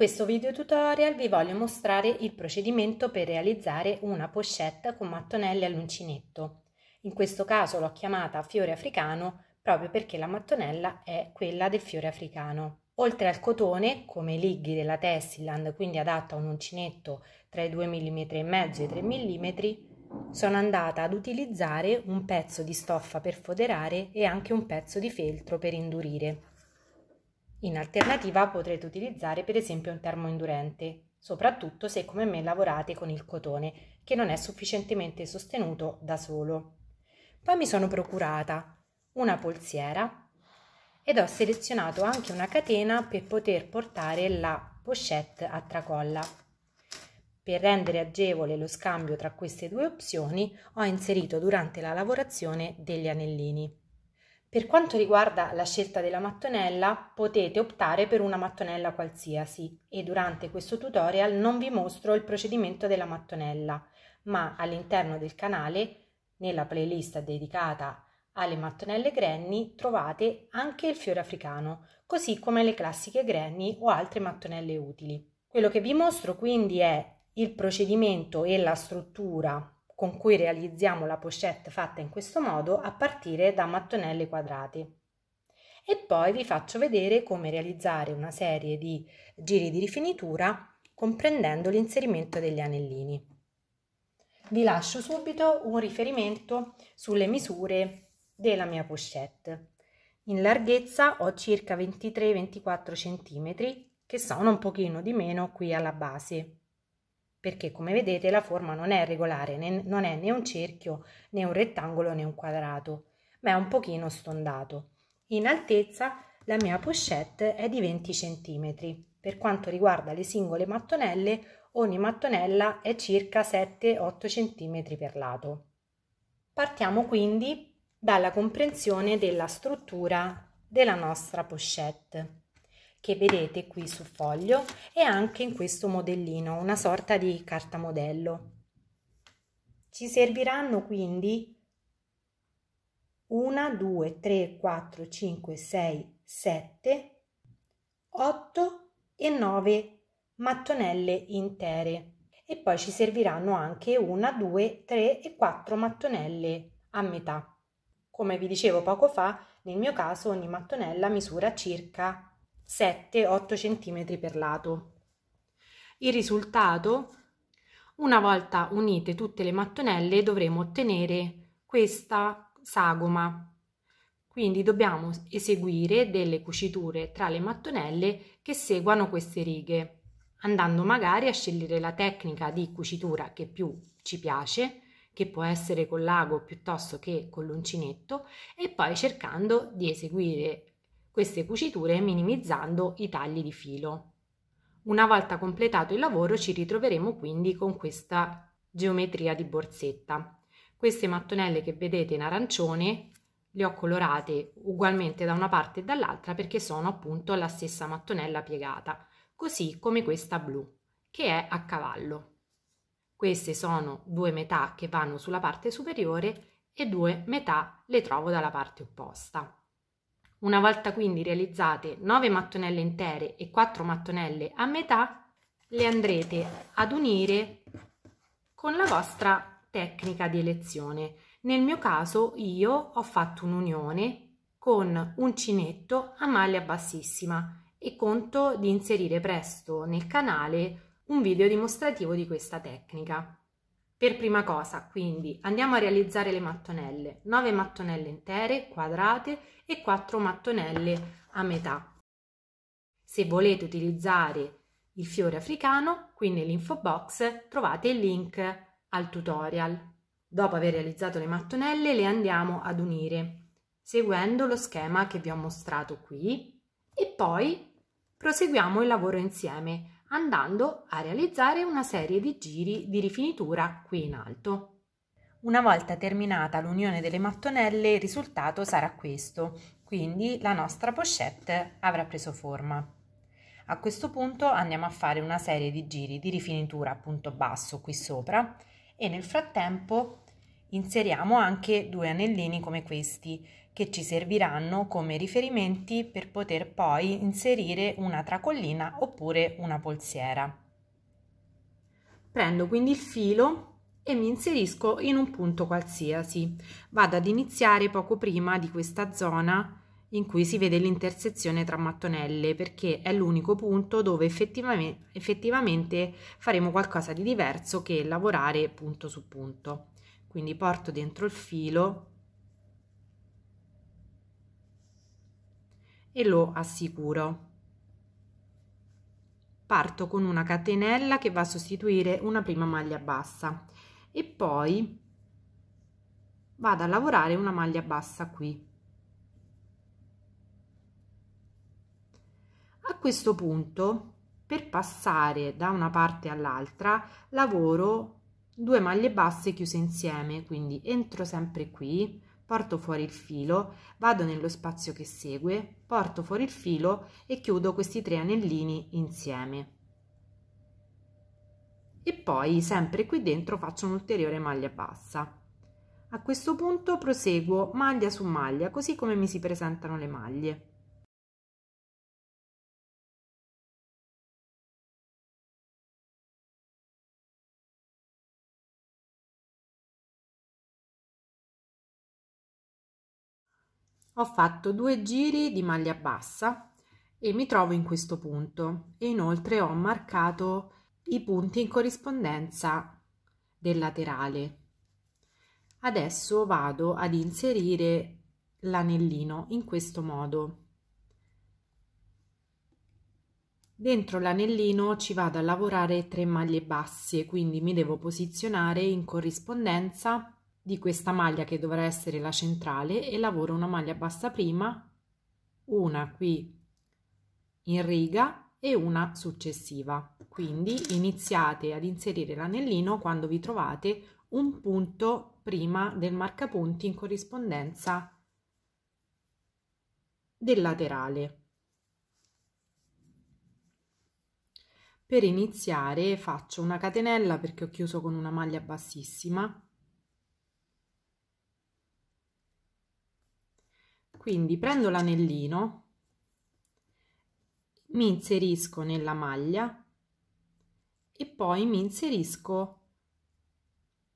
questo video tutorial vi voglio mostrare il procedimento per realizzare una pochette con mattonelle all'uncinetto. In questo caso l'ho chiamata fiore africano proprio perché la mattonella è quella del fiore africano. Oltre al cotone, come lighi della Tessiland, quindi adatta a un uncinetto tra i 2,5 mm e i 3 mm, sono andata ad utilizzare un pezzo di stoffa per foderare e anche un pezzo di feltro per indurire. In alternativa potrete utilizzare per esempio un termo indurente, soprattutto se come me lavorate con il cotone, che non è sufficientemente sostenuto da solo. Poi mi sono procurata una polsiera ed ho selezionato anche una catena per poter portare la pochette a tracolla. Per rendere agevole lo scambio tra queste due opzioni ho inserito durante la lavorazione degli anellini. Per quanto riguarda la scelta della mattonella, potete optare per una mattonella qualsiasi e durante questo tutorial non vi mostro il procedimento della mattonella, ma all'interno del canale, nella playlist dedicata alle mattonelle granny, trovate anche il fiore africano, così come le classiche granny o altre mattonelle utili. Quello che vi mostro quindi è il procedimento e la struttura con cui realizziamo la pochette fatta in questo modo a partire da mattonelli quadrati. E poi vi faccio vedere come realizzare una serie di giri di rifinitura comprendendo l'inserimento degli anellini. Vi lascio subito un riferimento sulle misure della mia pochette. In larghezza ho circa 23-24 cm, che sono un pochino di meno qui alla base, perché come vedete la forma non è regolare, né, non è né un cerchio, né un rettangolo, né un quadrato, ma è un pochino stondato. In altezza la mia pochette è di 20 cm. Per quanto riguarda le singole mattonelle, ogni mattonella è circa 7-8 cm per lato. Partiamo quindi dalla comprensione della struttura della nostra pochette che vedete qui sul foglio e anche in questo modellino, una sorta di carta modello. Ci serviranno quindi 1, 2, 3, 4, 5, 6, 7, 8 e 9 mattonelle intere e poi ci serviranno anche 1, 2, 3 e 4 mattonelle a metà. Come vi dicevo poco fa, nel mio caso ogni mattonella misura circa 7-8 cm per lato. Il risultato? Una volta unite tutte le mattonelle dovremo ottenere questa sagoma. Quindi dobbiamo eseguire delle cuciture tra le mattonelle che seguano queste righe, andando magari a scegliere la tecnica di cucitura che più ci piace, che può essere con l'ago piuttosto che con l'uncinetto, e poi cercando di eseguire queste cuciture minimizzando i tagli di filo. Una volta completato il lavoro ci ritroveremo quindi con questa geometria di borsetta. Queste mattonelle che vedete in arancione le ho colorate ugualmente da una parte e dall'altra perché sono appunto la stessa mattonella piegata, così come questa blu che è a cavallo. Queste sono due metà che vanno sulla parte superiore e due metà le trovo dalla parte opposta. Una volta quindi realizzate 9 mattonelle intere e 4 mattonelle a metà, le andrete ad unire con la vostra tecnica di elezione. Nel mio caso io ho fatto un'unione con uncinetto a maglia bassissima e conto di inserire presto nel canale un video dimostrativo di questa tecnica. Per prima cosa, quindi, andiamo a realizzare le mattonelle. 9 mattonelle intere, quadrate e 4 mattonelle a metà. Se volete utilizzare il fiore africano, qui nell'info box trovate il link al tutorial. Dopo aver realizzato le mattonelle le andiamo ad unire, seguendo lo schema che vi ho mostrato qui e poi proseguiamo il lavoro insieme andando a realizzare una serie di giri di rifinitura qui in alto. Una volta terminata l'unione delle mattonelle il risultato sarà questo, quindi la nostra pochette avrà preso forma. A questo punto andiamo a fare una serie di giri di rifinitura a punto basso qui sopra e nel frattempo inseriamo anche due anellini come questi che ci serviranno come riferimenti per poter poi inserire una tracollina oppure una polsiera. Prendo quindi il filo e mi inserisco in un punto qualsiasi. Vado ad iniziare poco prima di questa zona in cui si vede l'intersezione tra mattonelle perché è l'unico punto dove effettivamente, effettivamente faremo qualcosa di diverso che lavorare punto su punto. Quindi porto dentro il filo e lo assicuro. Parto con una catenella che va a sostituire una prima maglia bassa e poi vado a lavorare una maglia bassa qui. A questo punto, per passare da una parte all'altra, lavoro due maglie basse chiuse insieme, quindi entro sempre qui, porto fuori il filo, vado nello spazio che segue, porto fuori il filo e chiudo questi tre anellini insieme. E poi sempre qui dentro faccio un'ulteriore maglia bassa. A questo punto proseguo maglia su maglia, così come mi si presentano le maglie. Ho fatto due giri di maglia bassa e mi trovo in questo punto e inoltre ho marcato i punti in corrispondenza del laterale. Adesso vado ad inserire l'anellino in questo modo. Dentro l'anellino ci vado a lavorare tre maglie basse, quindi mi devo posizionare in corrispondenza di questa maglia che dovrà essere la centrale e lavoro una maglia bassa prima, una qui in riga e una successiva. Quindi iniziate ad inserire l'anellino quando vi trovate un punto prima del marcapunti in corrispondenza del laterale. Per iniziare faccio una catenella perché ho chiuso con una maglia bassissima quindi prendo l'anellino mi inserisco nella maglia e poi mi inserisco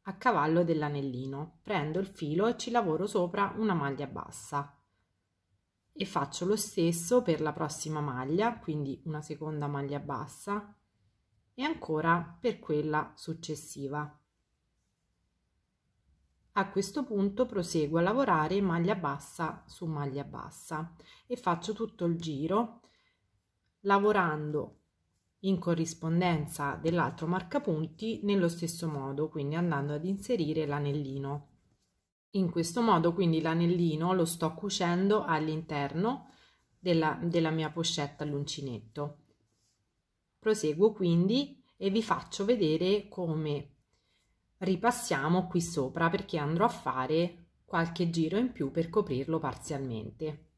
a cavallo dell'anellino prendo il filo e ci lavoro sopra una maglia bassa e faccio lo stesso per la prossima maglia quindi una seconda maglia bassa e ancora per quella successiva a questo punto proseguo a lavorare maglia bassa su maglia bassa e faccio tutto il giro lavorando in corrispondenza dell'altro marcapunti nello stesso modo, quindi andando ad inserire l'anellino. In questo modo quindi l'anellino lo sto cucendo all'interno della, della mia pochetta all'uncinetto. Proseguo quindi e vi faccio vedere come ripassiamo qui sopra perché andrò a fare qualche giro in più per coprirlo parzialmente.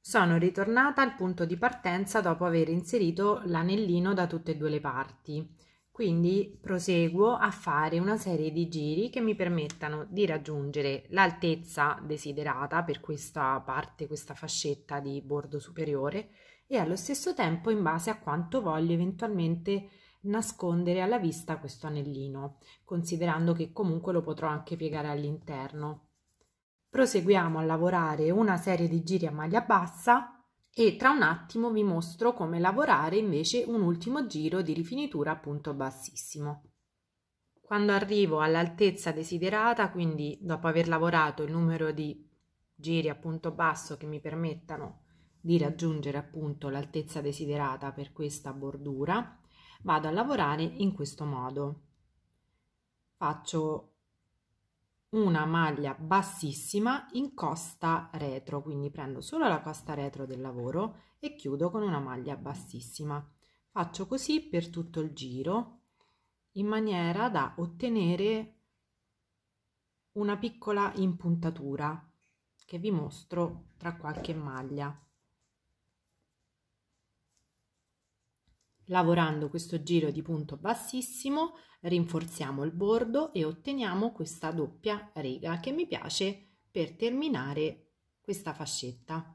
Sono ritornata al punto di partenza dopo aver inserito l'anellino da tutte e due le parti. Quindi proseguo a fare una serie di giri che mi permettano di raggiungere l'altezza desiderata per questa parte, questa fascetta di bordo superiore e allo stesso tempo in base a quanto voglio eventualmente nascondere alla vista questo anellino, considerando che comunque lo potrò anche piegare all'interno. Proseguiamo a lavorare una serie di giri a maglia bassa e tra un attimo vi mostro come lavorare invece un ultimo giro di rifinitura appunto bassissimo. Quando arrivo all'altezza desiderata, quindi dopo aver lavorato il numero di giri appunto basso che mi permettano di raggiungere appunto l'altezza desiderata per questa bordura, vado a lavorare in questo modo. Faccio una maglia bassissima in costa retro quindi prendo solo la costa retro del lavoro e chiudo con una maglia bassissima faccio così per tutto il giro in maniera da ottenere una piccola impuntatura che vi mostro tra qualche maglia Lavorando questo giro di punto bassissimo rinforziamo il bordo e otteniamo questa doppia riga che mi piace per terminare questa fascetta.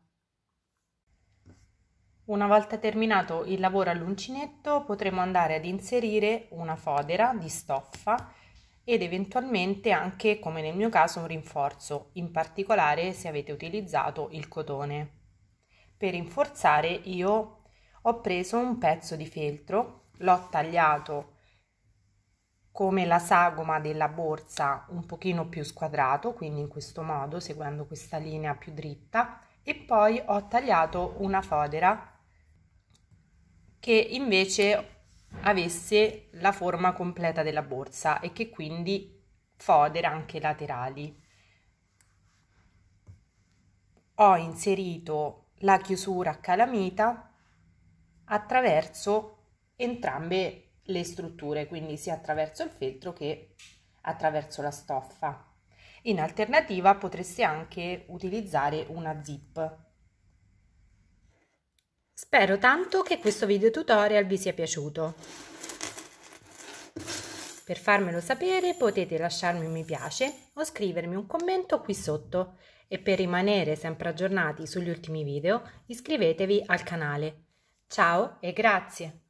Una volta terminato il lavoro all'uncinetto potremo andare ad inserire una fodera di stoffa ed eventualmente anche, come nel mio caso, un rinforzo, in particolare se avete utilizzato il cotone. Per rinforzare io ho preso un pezzo di feltro, l'ho tagliato come la sagoma della borsa un pochino più squadrato, quindi in questo modo, seguendo questa linea più dritta, e poi ho tagliato una fodera che invece avesse la forma completa della borsa e che quindi fodera anche laterali. Ho inserito la chiusura a calamita attraverso entrambe le strutture, quindi sia attraverso il feltro che attraverso la stoffa. In alternativa potreste anche utilizzare una zip. Spero tanto che questo video tutorial vi sia piaciuto. Per farmelo sapere potete lasciarmi un mi piace o scrivermi un commento qui sotto e per rimanere sempre aggiornati sugli ultimi video iscrivetevi al canale. Ciao e grazie!